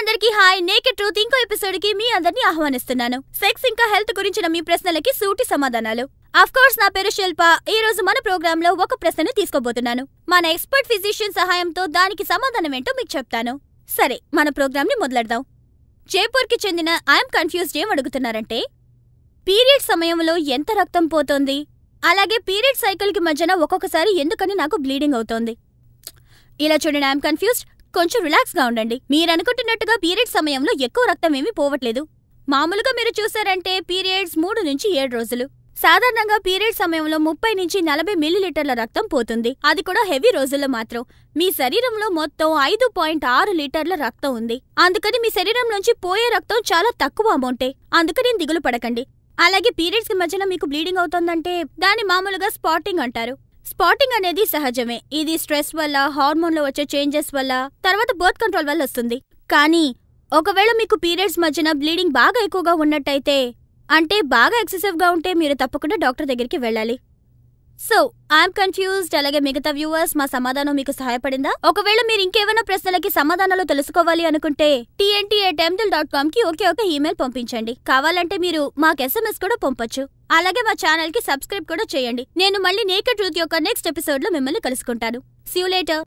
అందరికీ hi Naked Truth ఇంకో episode కి మీ అందరినీ ఆహ్వానిస్తున్నాను సెక్స్ ఇంకా హెల్త్ గురించిన మీ ప్రశ్నలకి సూటి సమాధానాలు అఫ్ కోర్స్ నా పేరు శిల్ప ఈ రోజు మన ప్రోగ్రామ్ లో ఒక ప్రశ్నను తీసుకోబోతున్నాను మన ఎక్స్పర్ట్ ఫిజిషియన్ సహాయంతో దానికి సమాధానం ఏంటో మీకు చెప్తాను సరే మన ప్రోగ్రామ్ ని మొదలెడదాం జైపూర్ కి చెందిన ఐఎమ్ కన్ఫ్యూజ్డ్ ఏం అడుగుతున్నారంటే పీరియడ్ సమయంలో ఎంత రక్తం పోతోంది అలాగే పీరియడ్ సైకిల్ కి మధ్యన ఒక్కొక్కసారి ఎందుకని నాకు బ్లీడింగ్ అవుతోంది ఇలా చూడండి ఐఎమ్ కన్ఫ్యూజ్డ్ కొంచెం రిలాక్స్గా ఉండండి మీరనుకుంటున్నట్టుగా పీరియడ్ సమయంలో ఎక్కువ రక్తం ఏమీ పోవట్లేదు మామూలుగా మీరు చూసారంటే పీరియడ్స్ మూడు నుంచి ఏడు రోజులు సాధారణంగా పీరియడ్ సమయంలో ముప్పై నుంచి నలభై మిల్లీలీటర్ల రక్తం పోతుంది అది కూడా హెవీ రోజుల్లో మాత్రం మీ శరీరంలో మొత్తం ఐదు పాయింట్ ఆరు లీటర్ల రక్తం ఉంది అందుకని మీ శరీరం నుంచి పోయే రక్తం చాలా తక్కువ అమౌంటే అందుకని దిగులు పడకండి అలాగే పీరియడ్స్ కి మధ్యన మీకు బ్లీడింగ్ అవుతోందంటే దాన్ని మామూలుగా స్పాటింగ్ అంటారు స్పాటింగ్ అనేది సహజమే ఇది స్ట్రెస్ వల్ల హార్మోన్లో వచ్చే చేంజెస్ వల్ల తర్వాత బర్త్ కంట్రోల్ వల్ల వస్తుంది కానీ ఒకవేళ మీకు పీరియడ్స్ మధ్యన బ్లీడింగ్ బాగా ఎక్కువగా ఉన్నట్టయితే అంటే బాగా ఎక్సెసివ్గా ఉంటే మీరు తప్పకుండా డాక్టర్ దగ్గరికి వెళ్ళాలి సో ఐఎమ్ కన్ఫ్యూజ్డ్ అలాగే మిగతా వ్యూవర్స్ మా సమాధానం మీకు సహాయపడిందా ఒకవేళ మీరు ఇంకేమైనా ప్రశ్నలకి సమాధానాలు తెలుసుకోవాలి అనుకుంటే టీఎన్టీ ఎట్ డాట్ కామ్ కి ఒకే ఒక ఈమెయిల్ పంపించండి కావాలంటే మీరు మాకు ఎస్ఎంఎస్ కూడా పంపొచ్చు అలాగే మా ఛానల్ కి సబ్స్క్రైబ్ కూడా చేయండి నేను మళ్ళీ నేక ట్రూత్ యొక్క నెక్స్ట్ ఎపిసోడ్ లో మిమ్మల్ని కలుసుకుంటాను సీ లేటర్